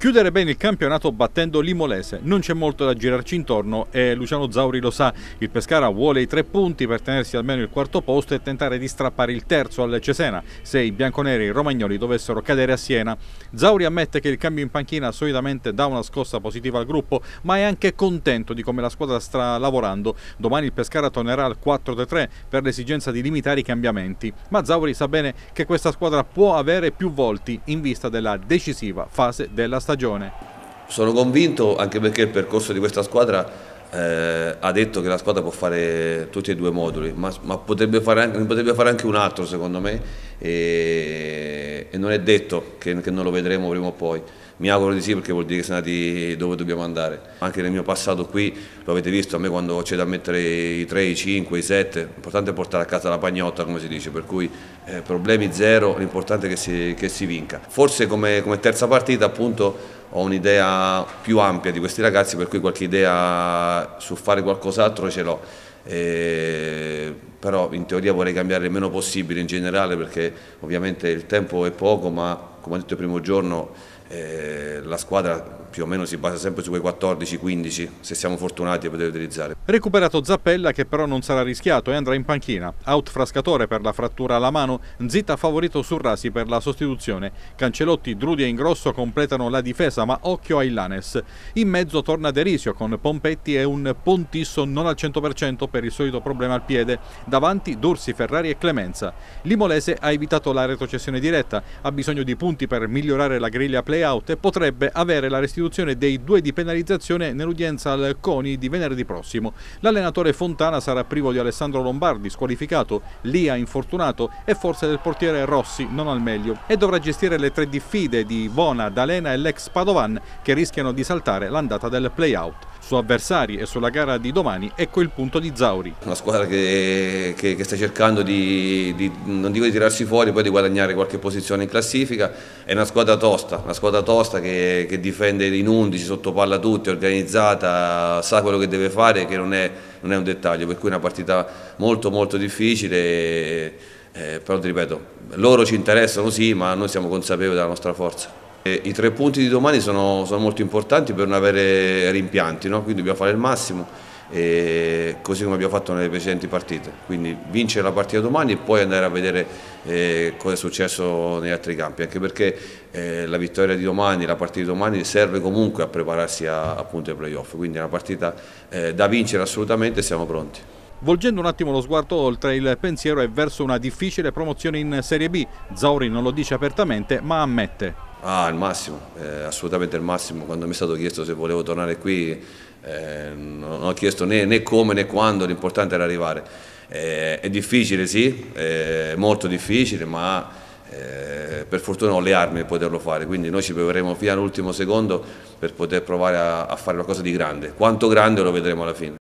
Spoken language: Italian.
Chiudere bene il campionato battendo l'Imolese, non c'è molto da girarci intorno e Luciano Zauri lo sa, il Pescara vuole i tre punti per tenersi almeno il quarto posto e tentare di strappare il terzo al Cesena se i bianconeri e i romagnoli dovessero cadere a Siena. Zauri ammette che il cambio in panchina solitamente dà una scossa positiva al gruppo ma è anche contento di come la squadra sta lavorando, domani il Pescara tornerà al 4-3 per l'esigenza di limitare i cambiamenti, ma Zauri sa bene che questa squadra può avere più volti in vista della decisiva fase della stagione stagione. Sono convinto anche perché il percorso di questa squadra eh, ha detto che la squadra può fare tutti e due i moduli, ma, ma potrebbe, fare anche, potrebbe, fare anche, un altro secondo me e, e non è detto che, che, non lo vedremo prima o poi. Mi auguro di sì perché vuol dire che siamo andati dove dobbiamo andare. Anche nel mio passato qui, lo avete visto, a me quando c'è da mettere i 3, i 5, i 7, l'importante è portare a casa la pagnotta come si dice, per cui eh, problemi zero, l'importante è che si, che si vinca. Forse come, come terza partita appunto ho un'idea più ampia di questi ragazzi, per cui qualche idea su fare qualcos'altro ce l'ho. Eh, però in teoria vorrei cambiare il meno possibile in generale perché ovviamente il tempo è poco ma come ho detto il primo giorno eh, la squadra più o meno si basa sempre su quei 14-15 se siamo fortunati a poter utilizzare. Recuperato Zappella che però non sarà rischiato e andrà in panchina, out Frascatore per la frattura alla mano, Zitta favorito su Rasi per la sostituzione, Cancelotti, Drudi e Ingrosso completano la difesa ma occhio ai Lanes. In mezzo torna Derisio con Pompetti e un Pontisso non al 100% per il solito problema al piede, davanti Dursi, Ferrari e Clemenza. L'Imolese ha evitato la retrocessione diretta, ha bisogno di punti per migliorare la griglia play-out e potrebbe avere la restituzione l'istituzione dei due di penalizzazione nell'udienza al CONI di venerdì prossimo. L'allenatore Fontana sarà privo di Alessandro Lombardi, squalificato, Lia infortunato e forse del portiere Rossi non al meglio e dovrà gestire le tre diffide di Vona, D'Alena e l'ex Padovan che rischiano di saltare l'andata del play-out su avversari e sulla gara di domani, ecco il punto di Zauri. Una squadra che, che, che sta cercando di, di, non dico di tirarsi fuori, poi di guadagnare qualche posizione in classifica, è una squadra tosta, una squadra tosta che, che difende in 11, sottopalla tutti, organizzata, sa quello che deve fare, che non è, non è un dettaglio, per cui è una partita molto molto difficile. E, eh, però ti ripeto, loro ci interessano sì, ma noi siamo consapevoli della nostra forza. E I tre punti di domani sono, sono, molto importanti per non avere rimpianti, no? quindi dobbiamo fare il massimo, così come abbiamo fatto nelle precedenti partite. Quindi vincere la partita domani e poi andare a vedere eh, cosa è successo negli altri campi, anche perché eh, la vittoria di domani, la partita di domani serve comunque a prepararsi a, appunto ai playoff, quindi è una partita eh, da vincere assolutamente, e siamo pronti. Volgendo un attimo lo sguardo oltre, il pensiero è verso una difficile promozione in Serie B. Zauri non lo dice apertamente, ma ammette. Ah, il massimo, eh, assolutamente il massimo. Quando mi è stato chiesto se volevo tornare qui, eh, non ho chiesto né, né come né quando, l'importante era arrivare. Eh, è difficile, sì, è eh, molto difficile, ma eh, per fortuna ho le armi per poterlo fare, quindi noi ci proveremo fino all'ultimo secondo per poter provare a, a fare qualcosa di grande. Quanto grande lo vedremo alla fine.